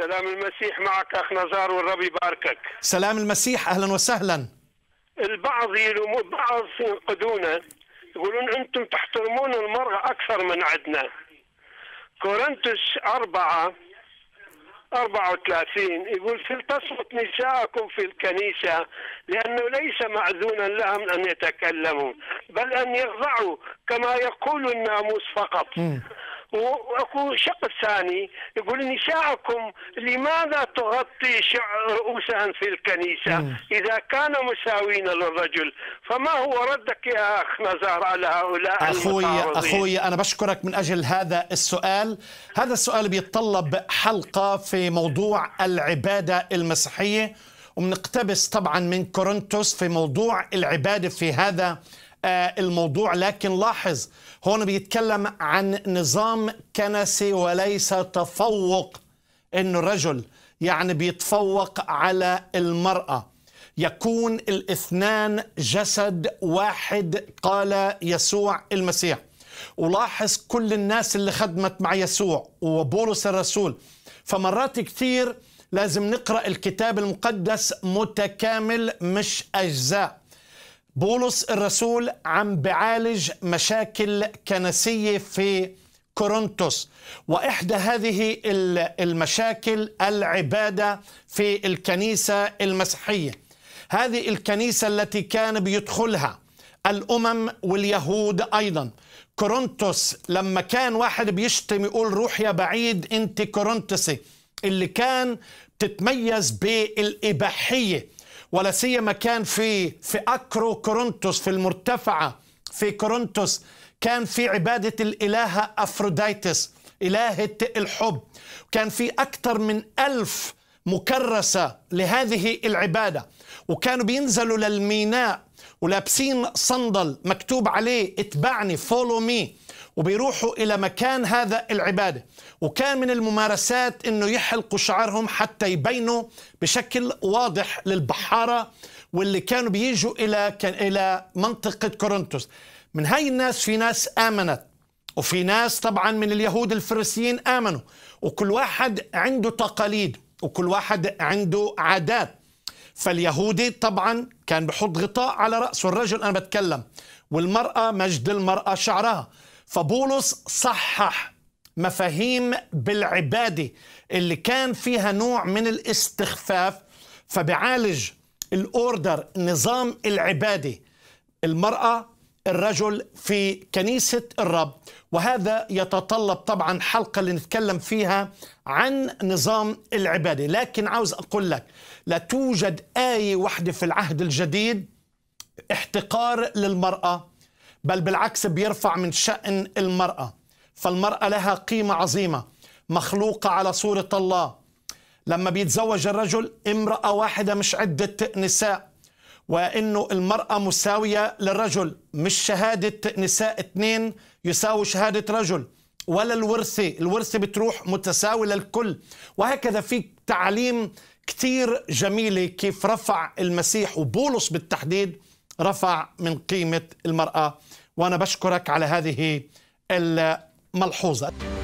سلام المسيح معك اخ نزار والرب يباركك سلام المسيح اهلا وسهلا البعض يلوموا بعض ينقدونا يقولون انتم تحترمون المراه اكثر من عندنا كورنثوس أربعة 34 يقول فلتصمت نساءكم في الكنيسة لأنه ليس مأذونا لهم أن يتكلموا بل أن يخضعوا كما يقول الناموس فقط واكو شق ثاني يقول نساءكم لماذا تغطي رؤوسهم في الكنيسه اذا كانوا مساوين للرجل فما هو ردك يا اخ نزار على هؤلاء اخوي اخوي انا بشكرك من اجل هذا السؤال هذا السؤال بيتطلب حلقه في موضوع العباده المسيحيه وبنقتبس طبعا من كورنثوس في موضوع العباده في هذا آه، الموضوع لكن لاحظ هون بيتكلم عن نظام كنسي وليس تفوق انه الرجل يعني بيتفوق على المراه يكون الاثنان جسد واحد قال يسوع المسيح ولاحظ كل الناس اللي خدمت مع يسوع وبولس الرسول فمرات كثير لازم نقرا الكتاب المقدس متكامل مش اجزاء بولس الرسول عم بعالج مشاكل كنسية في كورنثوس وإحدى هذه المشاكل العبادة في الكنيسة المسيحية هذه الكنيسة التي كان بيدخلها الأمم واليهود أيضا كورنثوس لما كان واحد بيشتم يقول روح يا بعيد أنت كورنثوسي اللي كان تتميز بالإباحية ولا سيما كان في في اكرو كورنثوس في المرتفعه في كورنثوس كان في عباده الالهه افروديتس الهه الحب كان في اكثر من ألف مكرسه لهذه العباده وكانوا بينزلوا للميناء ولابسين صندل مكتوب عليه اتبعني فولو مي وبيروحوا إلى مكان هذا العبادة وكان من الممارسات أنه يحلقوا شعرهم حتى يبينوا بشكل واضح للبحارة واللي كانوا بيجوا إلى, كان إلى منطقة كورنثوس من هاي الناس في ناس آمنت وفي ناس طبعا من اليهود الفرسيين آمنوا وكل واحد عنده تقاليد وكل واحد عنده عادات فاليهودي طبعا كان بحط غطاء على رأسه الرجل أنا بتكلم والمرأة مجد المرأة شعرها فبولس صحح مفاهيم بالعباده اللي كان فيها نوع من الاستخفاف فبعالج الاوردر نظام العباده المراه الرجل في كنيسه الرب وهذا يتطلب طبعا حلقه اللي نتكلم فيها عن نظام العباده لكن عاوز اقول لك لا توجد ايه واحده في العهد الجديد احتقار للمراه بل بالعكس بيرفع من شأن المرأة فالمرأة لها قيمة عظيمة مخلوقة على صورة الله لما بيتزوج الرجل امرأة واحدة مش عدة نساء وانه المرأة مساوية للرجل مش شهادة نساء اثنين يساوي شهادة رجل ولا الورثة الورثة بتروح متساوي للكل وهكذا في تعليم كتير جميلة كيف رفع المسيح وبولس بالتحديد رفع من قيمة المرأة وأنا بشكرك على هذه الملحوظة